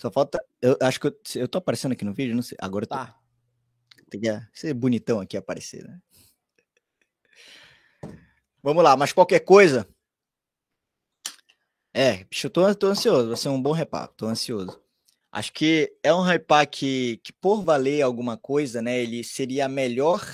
Só falta. Eu acho que eu, eu tô aparecendo aqui no vídeo, não sei. Agora tô, tá. Tem que ser é bonitão aqui aparecer, né? Vamos lá, mas qualquer coisa. É, bicho, eu tô, tô ansioso. Vai ser um bom reparo, tô ansioso. Acho que é um hypar que, que, por valer alguma coisa, né? Ele seria melhor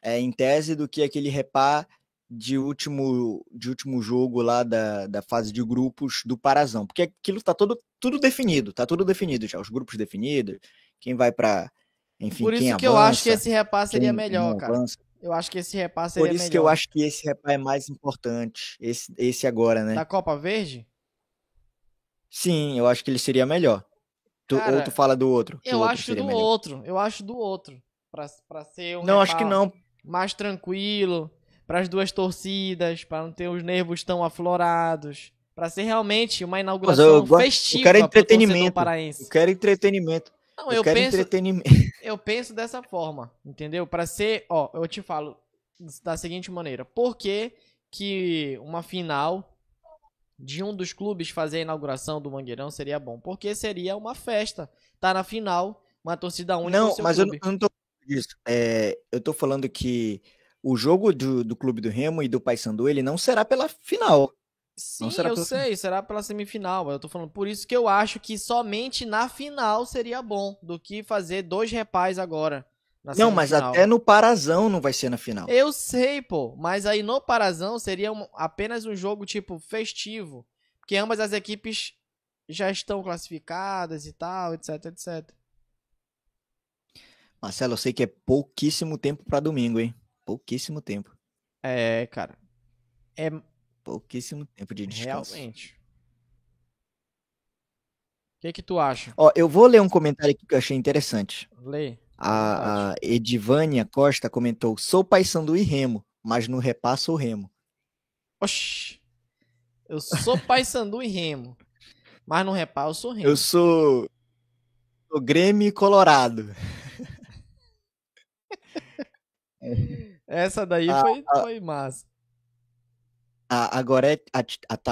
é, em tese do que aquele repar de último, de último jogo lá da, da fase de grupos do Parazão, porque aquilo tá todo, tudo definido, tá tudo definido já, os grupos definidos, quem vai para enfim, Por isso que avança, eu acho que esse repasse seria melhor, cara. Eu acho que esse repasse seria melhor. Por isso que eu acho que esse repasse é mais importante, esse, esse agora, né? Da Copa Verde? Sim, eu acho que ele seria melhor. Tu, cara, ou tu fala do outro? Eu outro acho do melhor. outro, eu acho do outro, pra, pra ser um Não, acho que não. Mais tranquilo, para as duas torcidas, para não ter os nervos tão aflorados, para ser realmente uma inauguração eu gosto, festiva eu quero entretenimento, paraense. Eu quero entretenimento. Não, eu, eu quero penso, entretenimento. Eu penso dessa forma, entendeu? Para ser, ó, eu te falo da seguinte maneira, por que que uma final de um dos clubes fazer a inauguração do Mangueirão seria bom, porque seria uma festa. Tá na final, uma torcida única. Não, mas eu, eu, não tô disso. É, eu tô falando que o jogo do, do Clube do Remo e do Paysandu, ele não será pela final. Sim, eu pela... sei, será pela semifinal, eu tô falando por isso que eu acho que somente na final seria bom do que fazer dois repais agora. não, semifinal. mas até no Parazão não vai ser na final. Eu sei, pô, mas aí no Parazão seria um, apenas um jogo tipo festivo, porque ambas as equipes já estão classificadas e tal, etc, etc. Marcelo, eu sei que é pouquíssimo tempo para domingo, hein? pouquíssimo tempo. É, cara. É pouquíssimo tempo de descanso. Realmente. O que, que tu acha? Ó, eu vou ler um comentário aqui que eu achei interessante. Lê. A, a Edivânia Costa comentou: sou paisandu e remo, mas no repasso o remo. Oxi. Eu sou paisandu e remo, mas no repasso sou remo. Eu sou o Grêmio Colorado. é. Essa daí a, ah, foi, a, ah. foi massa. Ah, é a, agora a,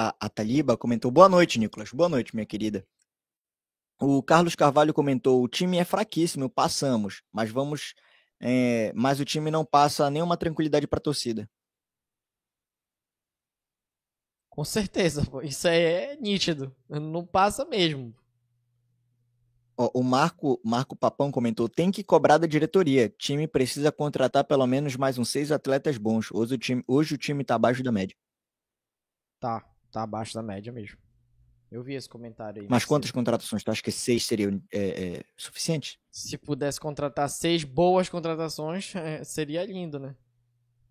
a, a Taliba comentou: Boa noite, Nicolas. Boa noite, minha querida. O Carlos Carvalho comentou: O time é fraquíssimo, passamos, mas vamos. É, mas o time não passa nenhuma tranquilidade para a torcida. Com certeza, isso é nítido. Não passa mesmo o Marco, Marco Papão comentou: tem que cobrar da diretoria. Time precisa contratar pelo menos mais uns seis atletas bons. Hoje o time, hoje o time tá abaixo da média. Tá, tá abaixo da média mesmo. Eu vi esse comentário aí. Né, Mas quantas contratações? Tu acha que seis seriam é, é, suficientes? Se pudesse contratar seis boas contratações, é, seria lindo, né?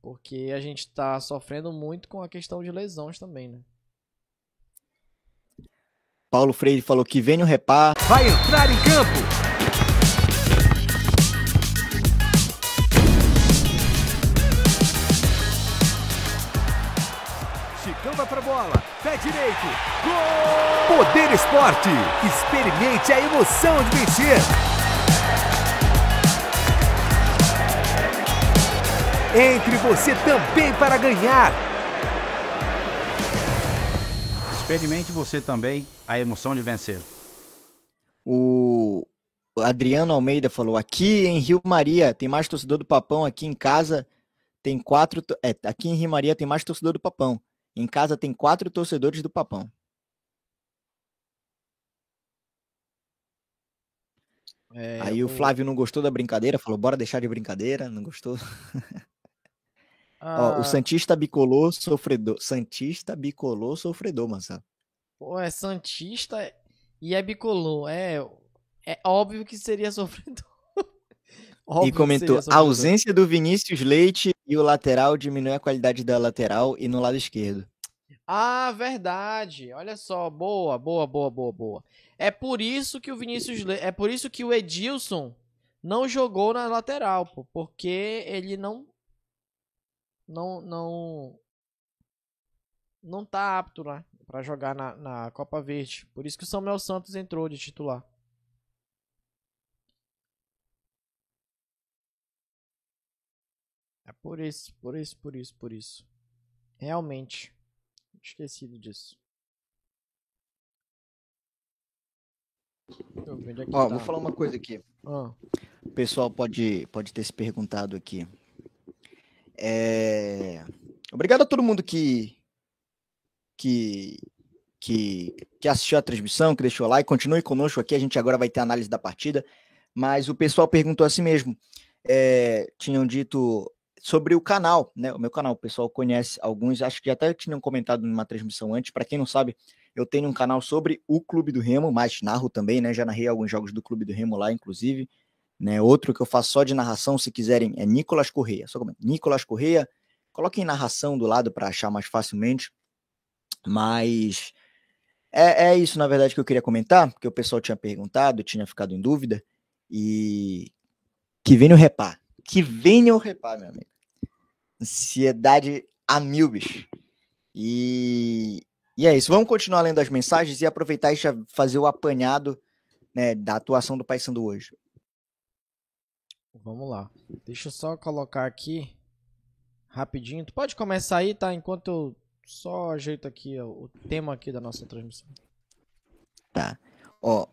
Porque a gente tá sofrendo muito com a questão de lesões também, né? Paulo Freire falou que vem o reparto vai entrar em campo. Chicão vai pra bola, pé direito, gol! Poder Esporte, experimente a emoção de vencer. Entre você também para ganhar. Experimente você também a emoção de vencer. O Adriano Almeida falou: aqui em Rio Maria tem mais torcedor do Papão, aqui em casa tem quatro. É, aqui em Rio Maria tem mais torcedor do Papão. Em casa tem quatro torcedores do Papão. É, Aí eu... o Flávio não gostou da brincadeira, falou: bora deixar de brincadeira, não gostou. Ah... Ó, o ah. Santista bicolor sofredor. Santista bicolor sofredor, Marcelo. Pô, é Santista e é bicolor, é, é óbvio que seria sofrendo. e comentou: a ausência do Vinícius Leite e o lateral diminui a qualidade da lateral e no lado esquerdo. Ah, verdade. Olha só, boa, boa, boa, boa, boa. É por isso que o Vinícius Le... é por isso que o Edilson não jogou na lateral, pô, porque ele não não não não tá apto lá. Né? para jogar na, na Copa Verde. Por isso que o Samuel Santos entrou de titular. É por isso, por isso, por isso, por isso. Realmente. Esquecido disso. É tá? vou falar uma coisa aqui. Ah. O pessoal pode, pode ter se perguntado aqui. É... Obrigado a todo mundo que, que, que, que assistiu a transmissão, que deixou lá e continue conosco aqui. A gente agora vai ter a análise da partida. Mas o pessoal perguntou assim mesmo. É, tinham dito sobre o canal, né? O meu canal, o pessoal conhece alguns, acho que até tinham comentado numa transmissão antes. Para quem não sabe, eu tenho um canal sobre o Clube do Remo, mas narro também, né? Já narrei alguns jogos do Clube do Remo lá, inclusive. Né? Outro que eu faço só de narração, se quiserem, é Nicolas Correia. Só como Nicolas Correia, coloquem narração do lado para achar mais facilmente. Mas é, é isso, na verdade, que eu queria comentar, porque o pessoal tinha perguntado, tinha ficado em dúvida. E que venha o repar. Que venha o repar, meu amigo. Ansiedade a mil, bicho. E, e é isso. Vamos continuar lendo as mensagens e aproveitar e já fazer o apanhado né, da atuação do Paysandu hoje. Vamos lá. Deixa eu só colocar aqui rapidinho. Tu pode começar aí, tá? Enquanto eu só ajeito aqui ó, o tema aqui da nossa transmissão. Tá. Ó.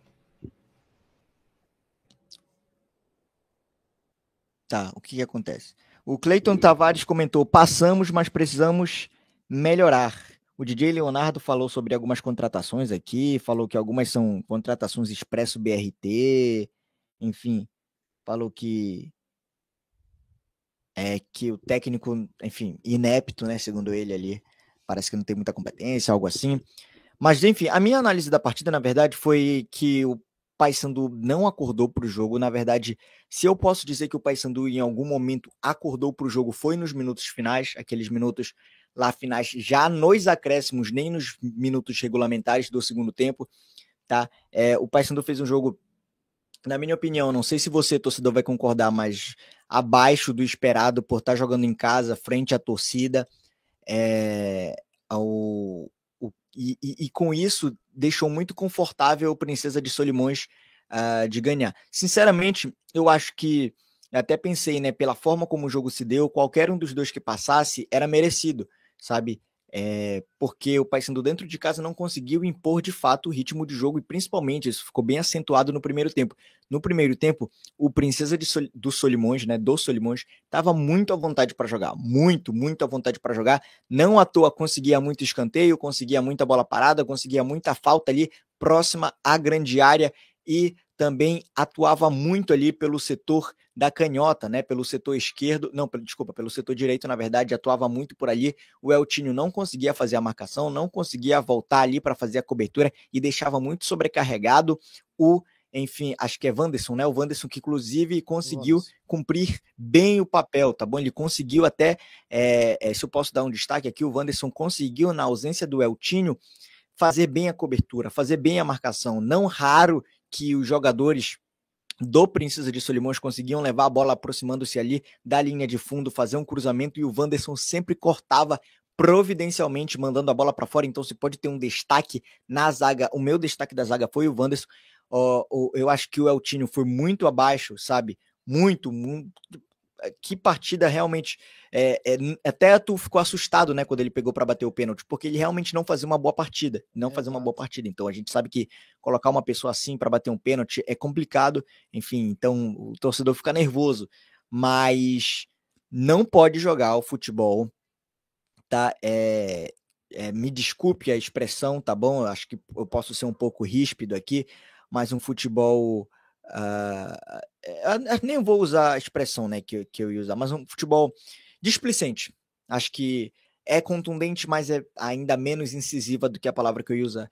Tá, o que, que acontece? O Cleiton Tavares comentou: passamos, mas precisamos melhorar. O DJ Leonardo falou sobre algumas contratações aqui, falou que algumas são contratações expresso BRT, enfim, falou que é que o técnico, enfim, inepto, né, segundo ele ali, parece que não tem muita competência, algo assim. Mas, enfim, a minha análise da partida, na verdade, foi que o Paysandu não acordou para o jogo. Na verdade, se eu posso dizer que o Paysandu em algum momento acordou para o jogo, foi nos minutos finais, aqueles minutos lá finais, já nos acréscimos, nem nos minutos regulamentares do segundo tempo, tá? É, o Paysandu fez um jogo, na minha opinião, não sei se você, torcedor, vai concordar, mas abaixo do esperado por estar tá jogando em casa, frente à torcida. É, ao, o, e, e, com isso deixou muito confortável a Princesa de Solimões uh, de ganhar. Sinceramente, eu acho que até pensei, né, pela forma como o jogo se deu, qualquer um dos dois que passasse era merecido, sabe? é, porque o Paysandu dentro de casa não conseguiu impor de fato o ritmo de jogo e principalmente isso ficou bem acentuado no primeiro tempo. No primeiro tempo, o Princesa Sol, do Solimões, né, do Solimões, estava muito à vontade para jogar, muito, muito à vontade para jogar. Não à toa conseguia muito escanteio, conseguia muita bola parada, conseguia muita falta ali próxima à grande área e também atuava muito ali pelo setor da canhota, né? Pelo setor esquerdo, não, desculpa, pelo setor direito, na verdade, atuava muito por ali. O Eltinho não conseguia fazer a marcação, não conseguia voltar ali para fazer a cobertura e deixava muito sobrecarregado o, enfim, acho que é Wanderson, né? O Wanderson que inclusive conseguiu Nossa. cumprir bem o papel, tá bom? Ele conseguiu até, é, é, se eu posso dar um destaque aqui, o Wanderson conseguiu na ausência do Eltinho fazer bem a cobertura, fazer bem a marcação. Não raro que os jogadores do Princesa de Solimões conseguiam levar a bola aproximando-se ali da linha de fundo, fazer um cruzamento e o Wanderson sempre cortava providencialmente mandando a bola para fora, então você pode ter um destaque na zaga. O meu destaque da zaga foi o Wanderson. eu acho que o Eltinho foi muito abaixo, sabe? Muito, muito, que partida realmente. É, é, até tu ficou assustado, né, quando ele pegou para bater o pênalti, porque ele realmente não fazia uma boa partida, não é fazia uma boa partida. Então a gente sabe que colocar uma pessoa assim para bater um pênalti é complicado, enfim. Então o torcedor fica nervoso, mas não pode jogar o futebol, tá? É, é, me desculpe a expressão, tá bom? Acho que eu posso ser um pouco ríspido aqui, mas um futebol Uh, nem vou usar a expressão né, que, que eu ia usar, mas um futebol displicente. Acho que é contundente, mas é ainda menos incisiva do que a palavra que eu ia usar.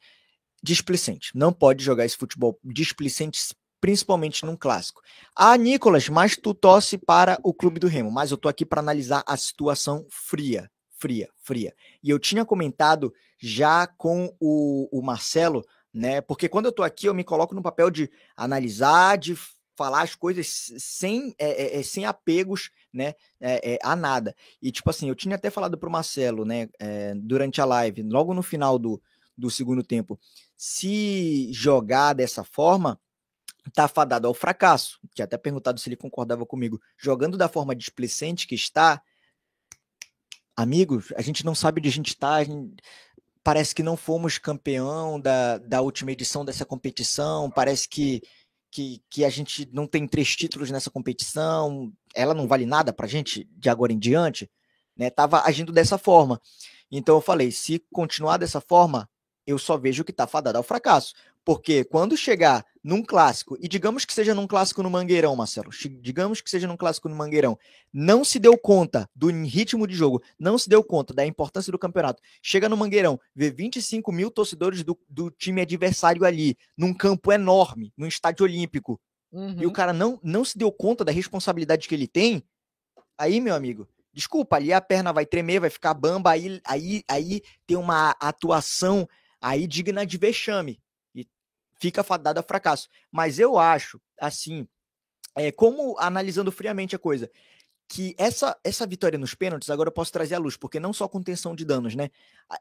Displicente. Não pode jogar esse futebol displicente, principalmente num clássico. Ah, Nicolas, mas tu torce para o Clube do Remo. Mas eu tô aqui para analisar a situação fria, fria, fria. E eu tinha comentado já com o, o Marcelo né? Porque quando eu estou aqui, eu me coloco no papel de analisar, de falar as coisas sem, é, é, é, sem apegos né, é, é, a nada. E, tipo assim, eu tinha até falado para o Marcelo, né, é, durante a live, logo no final do, do segundo tempo, se jogar dessa forma, tá fadado ao fracasso. Tinha até perguntado se ele concordava comigo. Jogando da forma displicente que está, amigos, a gente não sabe onde a gente está, parece que não fomos campeão da, da última edição dessa competição, parece que, que, que a gente não tem três títulos nessa competição, ela não vale nada para a gente de agora em diante, né? Tava agindo dessa forma. Então eu falei, se continuar dessa forma, eu só vejo que está fadado ao fracasso. Porque quando chegar num clássico, e digamos que seja num clássico no Mangueirão, Marcelo, digamos que seja num clássico no Mangueirão, não se deu conta do ritmo de jogo, não se deu conta da importância do campeonato, chega no Mangueirão, vê 25 mil torcedores do, do time adversário ali, num campo enorme, num estádio olímpico, uhum. e o uhum. cara não, não se deu conta da responsabilidade que ele tem, aí, meu amigo, desculpa, ali a perna vai tremer, vai ficar bamba, aí, aí, aí tem uma atuação aí digna de vexame fica fadada a fracasso. Mas eu acho, assim, é, como analisando friamente a coisa, que essa, essa vitória nos pênaltis, agora eu posso trazer à luz, porque não só contenção de danos, né?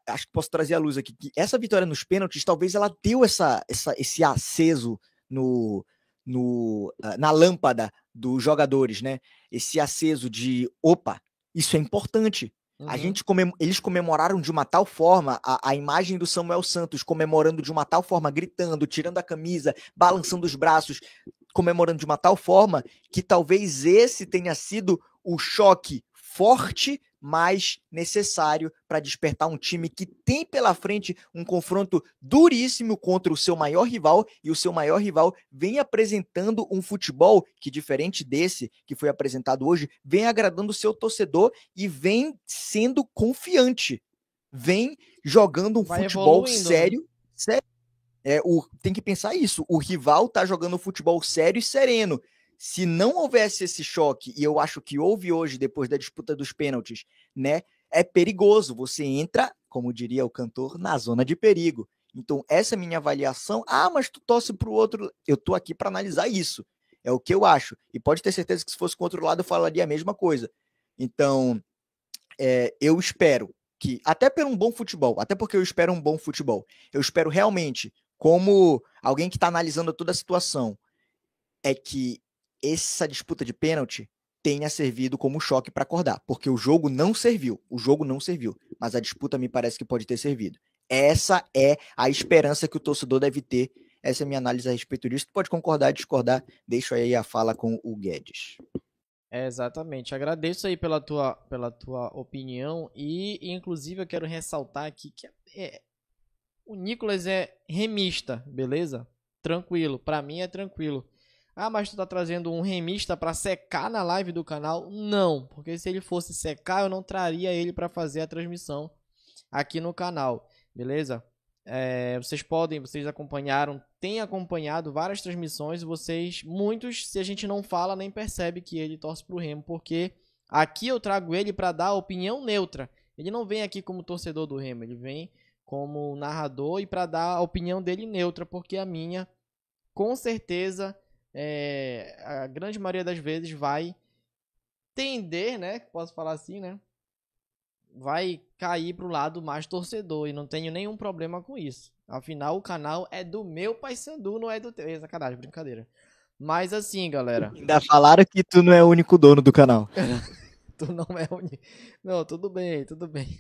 Acho que posso trazer à luz aqui que essa vitória nos pênaltis, talvez ela deu essa, essa, esse aceso no, no, ah, na lâmpada dos jogadores, né? Esse aceso de opa, isso é importante. Uhum. A gente comem eles comemoraram de uma tal forma a, a imagem do Samuel Santos comemorando de uma tal forma, gritando, tirando a camisa, balançando os braços, comemorando de uma tal forma que talvez esse tenha sido o choque forte mais necessário para despertar um time que tem pela frente um confronto duríssimo contra o seu maior rival e o seu maior rival vem apresentando um futebol que diferente desse que foi apresentado hoje, vem agradando o seu torcedor e vem sendo confiante. Vem jogando um Vai futebol né? sério, sério. É, o, tem que pensar isso. O rival tá jogando futebol sério e sereno se não houvesse esse choque, e eu acho que houve hoje, depois da disputa dos pênaltis, né? É perigoso. Você entra, como diria o cantor, na zona de perigo. Então, essa é a minha avaliação. Ah, mas tu torce para o outro. Eu tô aqui para analisar isso. É o que eu acho. E pode ter certeza que se fosse com o outro lado, eu falaria a mesma coisa. Então, é, eu espero que, até por um bom futebol, até porque eu espero um bom futebol, eu espero realmente, como alguém que está analisando toda a situação, é que essa disputa de pênalti tenha servido como choque para acordar, porque o jogo não serviu, o jogo não serviu, mas a disputa me parece que pode ter servido. Essa é a esperança que o torcedor deve ter. Essa é a minha análise a respeito disso. Tu pode concordar, discordar, deixo aí a fala com o Guedes. É, exatamente. Agradeço aí pela tua, pela tua opinião e, inclusive, eu quero ressaltar aqui que é, o Nicolas é remista, beleza? Tranquilo. Para mim é tranquilo. Ah, mas tu tá trazendo um remista para secar na live do canal? Não, porque se ele fosse secar, eu não traria ele para fazer a transmissão aqui no canal, beleza? É, vocês podem, vocês acompanharam, têm acompanhado várias transmissões, vocês, muitos, se a gente não fala, nem percebe que ele torce pro Remo, porque aqui eu trago ele para dar opinião neutra. Ele não vem aqui como torcedor do Remo, ele vem como narrador e para dar a opinião dele neutra, porque a minha, com certeza, é, a grande maioria das vezes vai tender, né? Posso falar assim, né? Vai cair pro lado mais torcedor e não tenho nenhum problema com isso. Afinal, o canal é do meu pai Sandu, não é do teu. É sacanagem, brincadeira. Mas assim, galera. Ainda falaram que tu não é o único dono do canal. tu não é o único. Não, tudo bem, tudo bem.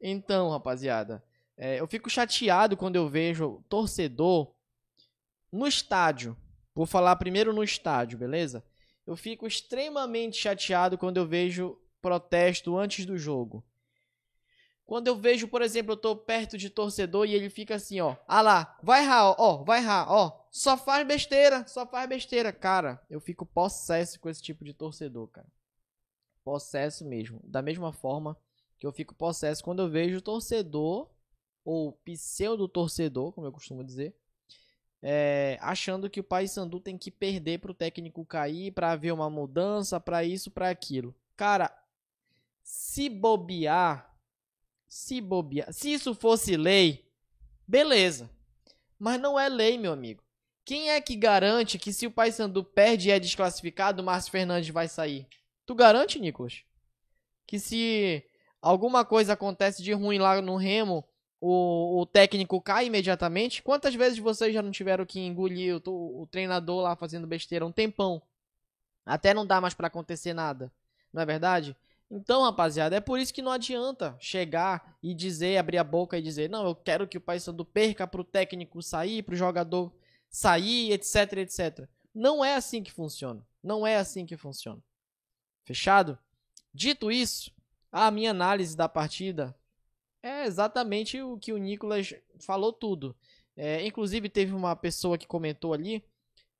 Então, rapaziada, é, eu fico chateado quando eu vejo torcedor no estádio Vou falar primeiro no estádio, beleza? Eu fico extremamente chateado quando eu vejo protesto antes do jogo. Quando eu vejo, por exemplo, eu tô perto de torcedor e ele fica assim, ó. Ah lá, vai errar, ó, vai errar, ó. Só faz besteira, só faz besteira. Cara, eu fico possesso com esse tipo de torcedor, cara. Possesso mesmo. Da mesma forma que eu fico possesso quando eu vejo torcedor, ou pseudo-torcedor, como eu costumo dizer, é, achando que o Paysandu tem que perder para o técnico cair, para haver uma mudança, para isso, para aquilo. Cara, se bobear, se bobear, se isso fosse lei, beleza. Mas não é lei, meu amigo. Quem é que garante que se o Paysandu perde e é desclassificado, o Márcio Fernandes vai sair? Tu garante, Nicolas? Que se alguma coisa acontece de ruim lá no Remo, o, o técnico cai imediatamente. Quantas vezes vocês já não tiveram que engolir o, o, treinador lá fazendo besteira um tempão? Até não dá mais para acontecer nada, não é verdade? Então, rapaziada, é por isso que não adianta chegar e dizer, abrir a boca e dizer, não, eu quero que o Paysandu perca pro técnico sair, pro jogador sair, etc, etc. Não é assim que funciona. Não é assim que funciona. Fechado? Dito isso, a minha análise da partida é exatamente o que o Nicolas falou tudo. É, inclusive, teve uma pessoa que comentou ali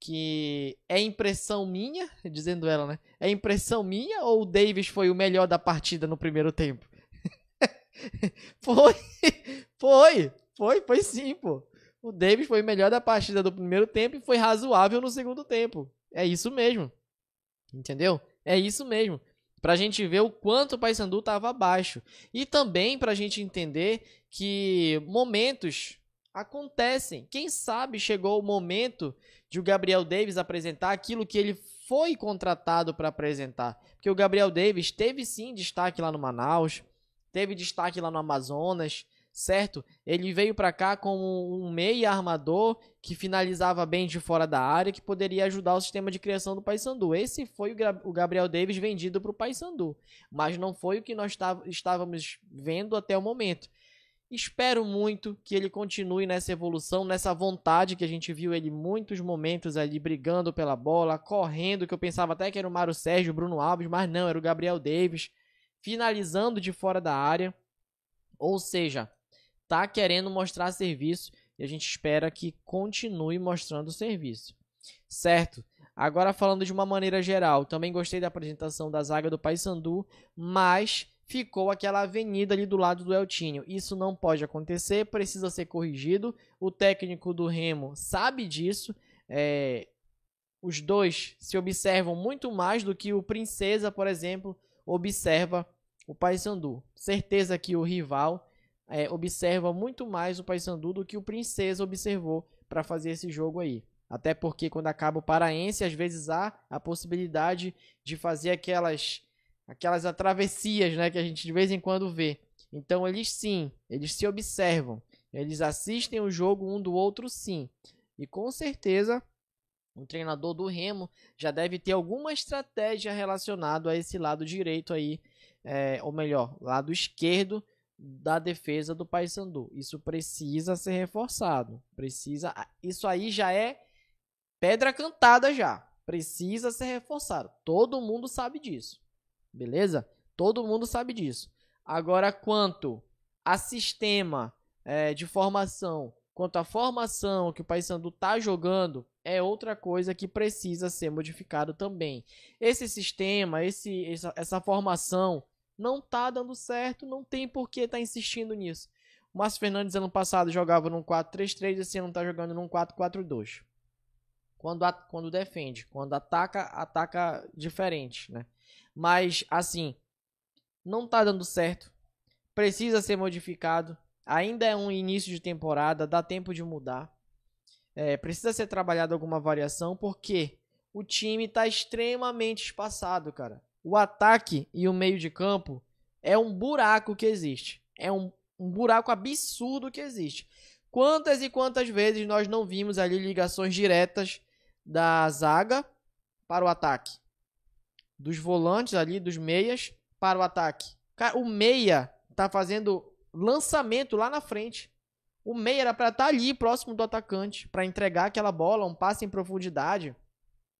que é impressão minha, dizendo ela, né? É impressão minha ou o Davis foi o melhor da partida no primeiro tempo? foi, foi, foi, foi sim, pô. O Davis foi o melhor da partida do primeiro tempo e foi razoável no segundo tempo. É isso mesmo. Entendeu? É isso mesmo para a gente ver o quanto o Paysandu estava abaixo e também para a gente entender que momentos acontecem. Quem sabe chegou o momento de o Gabriel Davis apresentar aquilo que ele foi contratado para apresentar, porque o Gabriel Davis teve sim destaque lá no Manaus, teve destaque lá no Amazonas, certo? Ele veio para cá como um meia armador que finalizava bem de fora da área, que poderia ajudar o sistema de criação do Paysandu. Esse foi o Gabriel Davis vendido para o Paysandu, mas não foi o que nós tá-, estávamos vendo até o momento. Espero muito que ele continue nessa evolução, nessa vontade que a gente viu ele muitos momentos ali brigando pela bola, correndo, que eu pensava até que era o Mário Sérgio, Bruno Alves, mas não, era o Gabriel Davis, finalizando de fora da área. Ou seja, tá querendo mostrar serviço e a gente espera que continue mostrando serviço. Certo? Agora falando de uma maneira geral, também gostei da apresentação da zaga do Paysandu, mas ficou aquela avenida ali do lado do Eltinho. Isso não pode acontecer, precisa ser corrigido. O técnico do Remo sabe disso. É... Os dois se observam muito mais do que o Princesa, por exemplo, observa o Paysandu. Certeza que o rival é, observa muito mais o Paysandu do que o Princesa observou para fazer esse jogo aí. Até porque quando acaba o paraense, às vezes há a possibilidade de fazer aquelas aquelas travessias, né, que a gente de vez em quando vê. Então eles sim, eles se observam, eles assistem o jogo um do outro sim. E com certeza o treinador do Remo já deve ter alguma estratégia relacionada a esse lado direito aí, é, ou melhor, lado esquerdo, da defesa do Paysandu. Isso precisa ser reforçado. Precisa, ah, isso aí já é pedra cantada já. Precisa ser reforçado. Todo mundo sabe disso. Beleza? Todo mundo sabe disso. Agora quanto a sistema é, de formação, quanto à formação que o Paysandu está jogando, é outra coisa que precisa ser modificado também. Esse sistema, esse, essa, essa formação não tá dando certo, não tem por que tá insistindo nisso. O Márcio Fernandes ano passado jogava num 4-3-3, esse ano tá jogando num 4-4-2. Quando, quando defende, quando ataca, ataca diferente, né? Mas, assim, não tá dando certo. Precisa ser modificado. Ainda é um início de temporada, dá tempo de mudar. É, precisa ser trabalhada alguma variação, porque o time tá extremamente espaçado, cara o ataque e o meio de campo é um buraco que existe. É um, um buraco absurdo que existe. Quantas e quantas vezes nós não vimos ali ligações diretas da zaga para o ataque? Dos volantes ali, dos meias para o ataque. O meia tá fazendo lançamento lá na frente. O meia era para estar tá ali próximo do atacante, para entregar aquela bola, um passe em profundidade,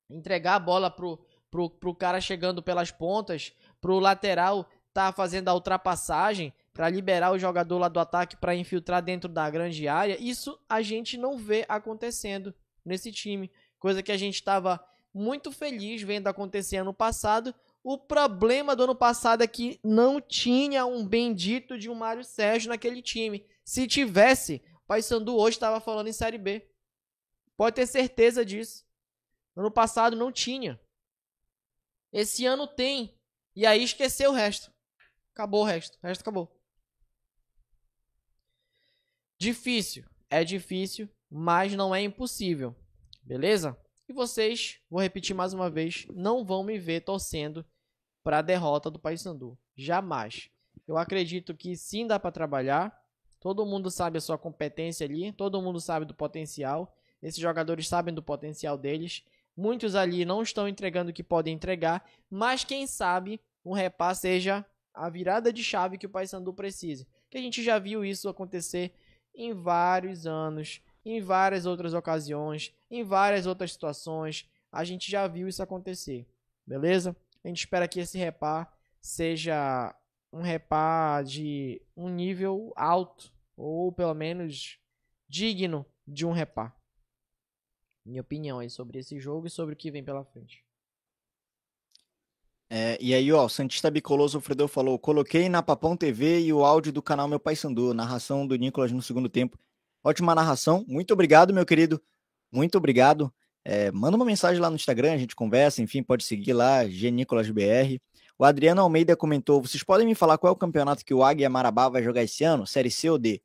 entregar a bola pro pro, pro cara chegando pelas pontas, pro lateral tá fazendo a ultrapassagem para liberar o jogador lá do ataque para infiltrar dentro da grande área. Isso a gente não vê acontecendo nesse time, coisa que a gente estava muito feliz vendo acontecer ano passado. O problema do ano passado é que não tinha um bendito de um Mário Sérgio naquele time. Se tivesse, Paysandu hoje estava falando em Série B. Pode ter certeza disso. Ano passado não tinha. Esse ano tem. E aí esqueceu o resto. Acabou o resto. O resto acabou. Difícil. É difícil, mas não é impossível. Beleza? E vocês, vou repetir mais uma vez, não vão me ver torcendo para a derrota do Paysandu. Jamais. Eu acredito que sim dá para trabalhar. Todo mundo sabe a sua competência ali, todo mundo sabe do potencial. Esses jogadores sabem do potencial deles. Muitos ali não estão entregando o que podem entregar, mas quem sabe um repasse seja a virada de chave que o Paysandu precise. Que a gente já viu isso acontecer em vários anos, em várias outras ocasiões, em várias outras situações. A gente já viu isso acontecer, beleza? A gente espera que esse repar seja um repar de um nível alto, ou pelo menos digno de um repar minha opinião aí sobre esse jogo e sobre o que vem pela frente. É, e aí, ó, o Santista Bicoloso Fredor falou: coloquei na Papão TV e o áudio do canal Meu Pai Sandu, narração do Nicolas no segundo tempo. Ótima narração, muito obrigado, meu querido. Muito obrigado. É, manda uma mensagem lá no Instagram, a gente conversa, enfim, pode seguir lá, GNicolasBR. O Adriano Almeida comentou: vocês podem me falar qual é o campeonato que o Águia Marabá vai jogar esse ano? Série C ou D?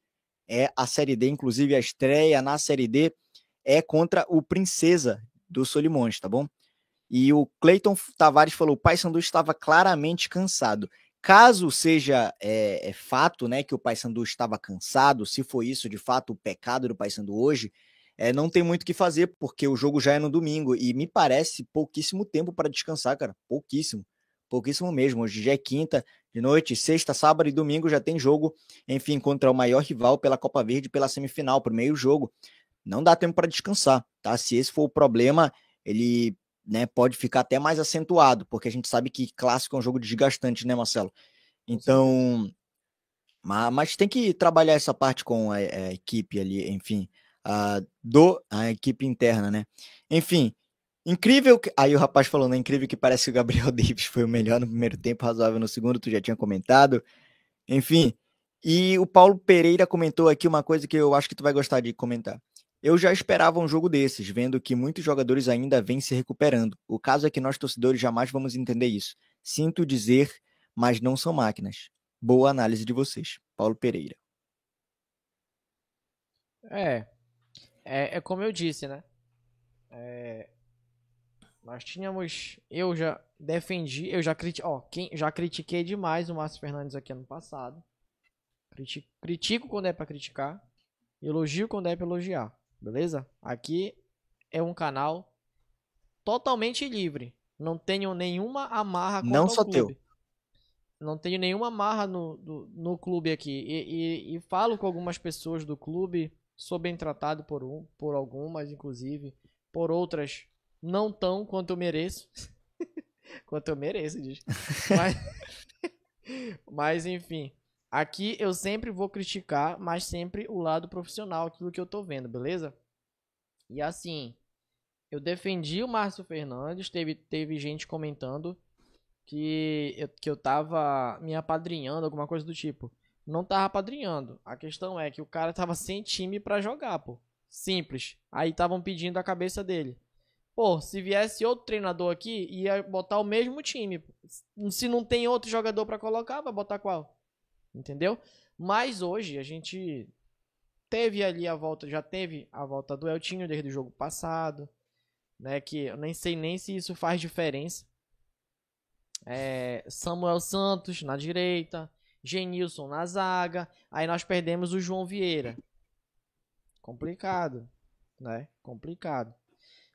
É a Série D, inclusive a estreia na Série D é contra o Princesa do Solimões, tá bom? E o Cleiton Tavares falou: o Paysandu estava claramente cansado. Caso seja é, é fato né, que o Paysandu estava cansado, se foi isso de fato o pecado do Paysandu hoje, é, não tem muito o que fazer, porque o jogo já é no domingo e me parece pouquíssimo tempo para descansar, cara. Pouquíssimo. Pouquíssimo mesmo. Hoje já é quinta de noite, sexta, sábado e domingo já tem jogo, enfim, contra o maior rival pela Copa Verde pela semifinal, primeiro meio jogo não dá tempo para descansar, tá? Se esse for o problema, ele né, pode ficar até mais acentuado, porque a gente sabe que clássico é um jogo desgastante, né, Marcelo? Então, mas, mas tem que trabalhar essa parte com a, a equipe ali, enfim, a, do, a equipe interna, né? Enfim, Incrível que. Aí o rapaz falou, é incrível que parece que o Gabriel Davis foi o melhor no primeiro tempo, razoável no segundo, tu já tinha comentado. Enfim. E o Paulo Pereira comentou aqui uma coisa que eu acho que tu vai gostar de comentar. Eu já esperava um jogo desses, vendo que muitos jogadores ainda vêm se recuperando. O caso é que nós torcedores jamais vamos entender isso. Sinto dizer, mas não são máquinas. Boa análise de vocês. Paulo Pereira. É. É, é como eu disse, né? É, nós tínhamos. Eu já defendi, eu já critiquei. Ó, quem, já critiquei demais o Márcio Fernandes aqui ano passado. Critico, critico quando é para criticar. Elogio quando é pra elogiar. Beleza? Aqui é um canal totalmente livre. Não tenho nenhuma amarra clube. Não só teu. Não tenho nenhuma amarra no, do, no clube aqui. E, e, e, falo com algumas pessoas do clube. Sou bem tratado por, um, por algumas, inclusive. Por outras, não tão quanto eu mereço. quanto eu mereço, diz. Mas, mas enfim. Aqui eu sempre vou criticar, mas sempre o lado profissional, aquilo que eu tô vendo, beleza? E assim, eu defendi o Márcio Fernandes, teve, teve gente comentando que eu, que eu tava me apadrinhando, alguma coisa do tipo. Não tava apadrinhando. A questão é que o cara tava sem time para jogar, pô. Simples. Aí estavam pedindo a cabeça dele. Pô, se viesse outro treinador aqui, ia botar o mesmo time. Se não tem outro jogador para colocar, vai botar qual? entendeu? Mas hoje a gente teve ali a volta, já teve a volta do Eltinho desde o jogo passado, né? Que eu nem sei nem se isso faz diferença. É, Samuel Santos na direita, Genilson na zaga, aí nós perdemos o João Vieira. Complicado, né? Complicado.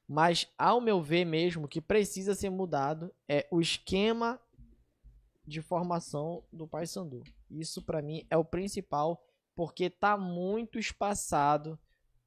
Mas ao meu ver mesmo, o que precisa ser mudado é o esquema de formação do Paysandu. Isso para mim é o principal, porque tá muito espaçado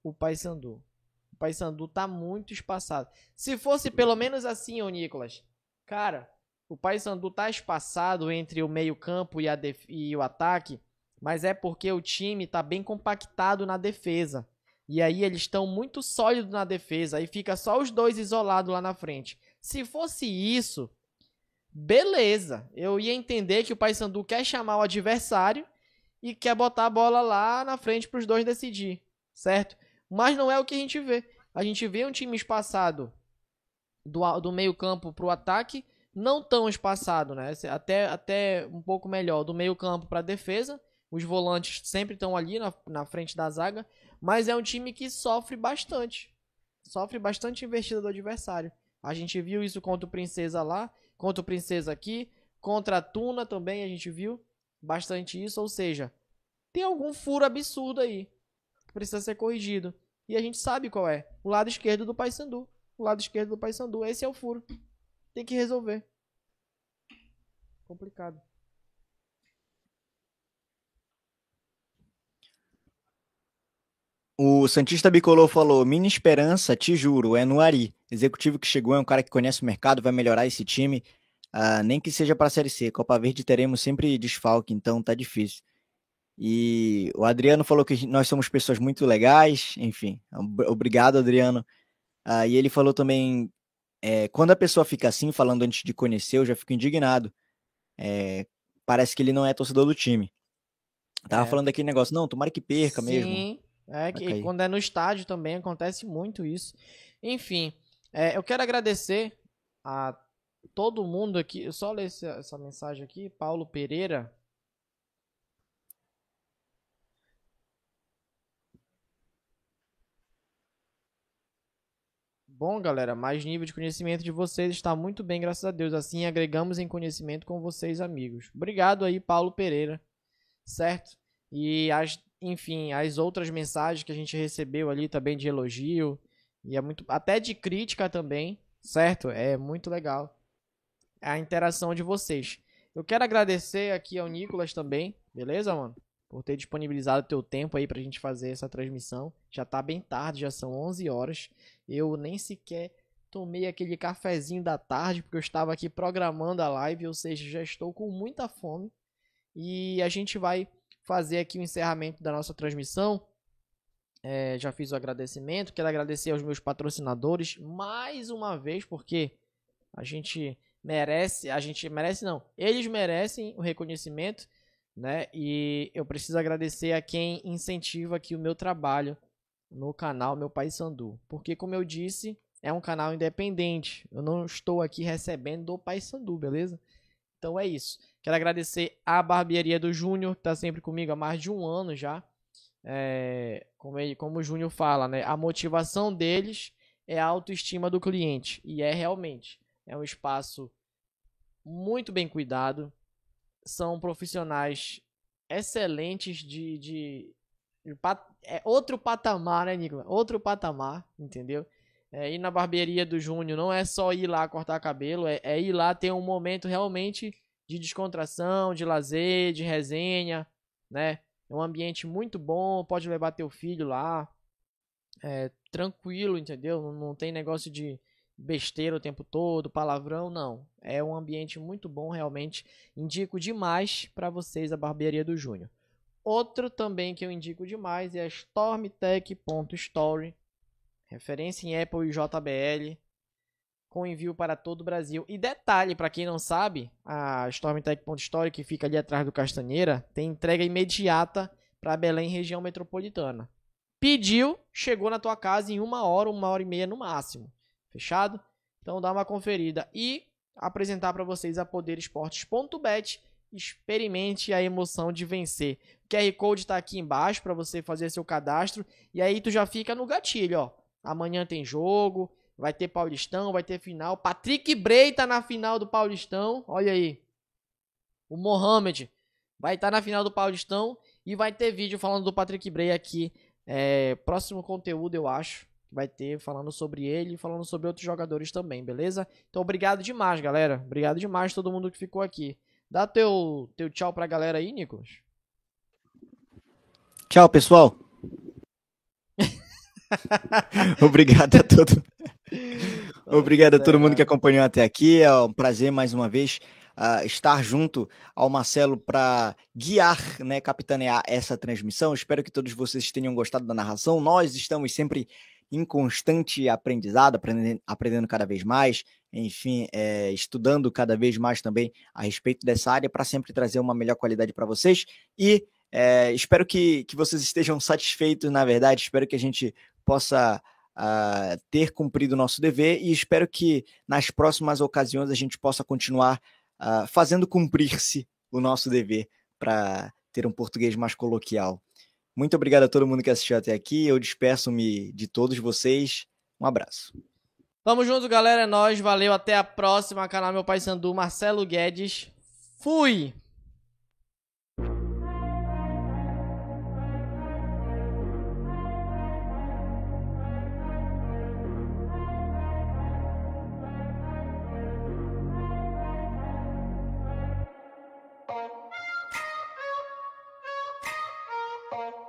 o Paysandu. O Paysandu tá muito espaçado. Se fosse pelo menos assim, ô Nicolas, cara, o Paysandu tá espaçado entre o meio-campo e, e, o ataque, mas é porque o time tá bem compactado na defesa. E aí eles estão muito sólidos na defesa, e fica só os dois isolados lá na frente. Se fosse isso, beleza. Eu ia entender que o Paysandu quer chamar o adversário e quer botar a bola lá na frente para os dois decidir, certo? Mas não é o que a gente vê. A gente vê um time espaçado do, do meio-campo para o ataque, não tão espaçado, né? Até, até um pouco melhor, do meio-campo para a defesa. Os volantes sempre estão ali na, na frente da zaga, mas é um time que sofre bastante. Sofre bastante investida do adversário. A gente viu isso contra o Princesa lá Contra o Princesa aqui. Contra a Tuna também a gente viu bastante isso. Ou seja, tem algum furo absurdo aí. Que precisa ser corrigido. E a gente sabe qual é. O lado esquerdo do Paysandu. O lado esquerdo do Paysandu. Esse é o furo. Tem que resolver. Complicado. O Santista Bicolor falou: Minha esperança, te juro, é no Ari. Executivo que chegou é um cara que conhece o mercado, vai melhorar esse time. Ah, nem que seja para a Série C. Copa Verde teremos sempre desfalque, então tá difícil. E o Adriano falou que nós somos pessoas muito legais, enfim. Obrigado, Adriano. Ah, e ele falou também: é, quando a pessoa fica assim, falando antes de conhecer, eu já fico indignado. É, parece que ele não é torcedor do time. Tava é. falando aquele negócio, não, tomara que perca Sim. mesmo. É que quando é no estádio também acontece muito isso. Enfim, é, eu quero agradecer a todo mundo aqui. Eu só ler essa, essa mensagem aqui. Paulo Pereira, Bom, galera, mais nível de conhecimento de vocês está muito bem, graças a Deus. Assim agregamos em conhecimento com vocês, amigos. Obrigado aí, Paulo Pereira, certo? E as enfim, as outras mensagens que a gente recebeu ali também de elogio e é muito até de crítica também, certo? É muito legal a interação de vocês. Eu quero agradecer aqui ao Nicolas também, beleza, mano? Por ter disponibilizado o teu tempo aí pra gente fazer essa transmissão. Já tá bem tarde, já são 11 horas. Eu nem sequer tomei aquele cafezinho da tarde porque eu estava aqui programando a live, ou seja, já estou com muita fome. E a gente vai fazer aqui o encerramento da nossa transmissão. É, já fiz o agradecimento. Quero agradecer aos meus patrocinadores mais uma vez, porque a gente merece, a gente merece não, eles merecem o reconhecimento, né? E eu preciso agradecer a quem incentiva aqui o meu trabalho no canal Meu Pai Sandu, porque como eu disse, é um canal independente. Eu não estou aqui recebendo do Pai Sandu, beleza? Então é isso. Quero agradecer à Barbearia do Júnior, que está sempre comigo há mais de um ano já. É, como, ele, como o Júnior fala, né? A motivação deles é a autoestima do cliente. E é realmente. É um espaço muito bem cuidado. São profissionais excelentes de. de, de é outro patamar, né, Nicolas? Outro patamar, entendeu? É, ir na barbearia do Júnior não é só ir lá cortar cabelo, é, é ir lá ter um momento realmente de descontração, de lazer, de resenha, né? É um ambiente muito bom, pode levar teu filho lá, é, tranquilo, entendeu? Não, tem negócio de besteira o tempo todo, palavrão, não. É um ambiente muito bom, realmente. Indico demais para vocês a barbearia do Júnior. Outro também que eu indico demais é a StormTech.story.com Referência em Apple e JBL, com envio para todo o Brasil. E detalhe, para quem não sabe, a Stormtech.story, que fica ali atrás do Castanheira, tem entrega imediata para Belém, região metropolitana. Pediu, chegou na tua casa em uma hora, uma hora e meia no máximo. Fechado? Então dá uma conferida. E apresentar para vocês a poderesportes.bet. Experimente a emoção de vencer. O QR Code está aqui embaixo para você fazer seu cadastro. E aí tu já fica no gatilho, ó. Amanhã tem jogo, vai ter Paulistão, vai ter final. Patrick Brey tá na final do Paulistão. Olha aí. O Mohamed vai estar tá na final do Paulistão e vai ter vídeo falando do Patrick Brey aqui. É, próximo conteúdo, eu acho. Vai ter falando sobre ele e falando sobre outros jogadores também, beleza? Então, obrigado demais, galera. Obrigado demais todo mundo que ficou aqui. Dá teu, teu tchau pra galera aí, Nicolas. Tchau, pessoal. Obrigado a todo. Obrigado a todo mundo que acompanhou até aqui. É um prazer mais uma vez uh, estar junto ao Marcelo para guiar, né, capitanear essa transmissão. Espero que todos vocês tenham gostado da narração. Nós estamos sempre em constante aprendizado, aprendendo, aprendendo cada vez mais, enfim, é, estudando cada vez mais também a respeito dessa área para sempre trazer uma melhor qualidade para vocês e é, espero que, que vocês estejam satisfeitos, na verdade. Espero que a gente possa uh, ter cumprido o nosso dever e espero que nas próximas ocasiões a gente possa continuar uh, fazendo cumprir-se o nosso dever para ter um português mais coloquial. Muito obrigado a todo mundo que assistiu até aqui. Eu despeço-me de todos vocês. Um abraço. Vamos junto, galera. É nóis. Valeu. Até a próxima. Canal Meu Pai Sandu. Marcelo Guedes. Fui! people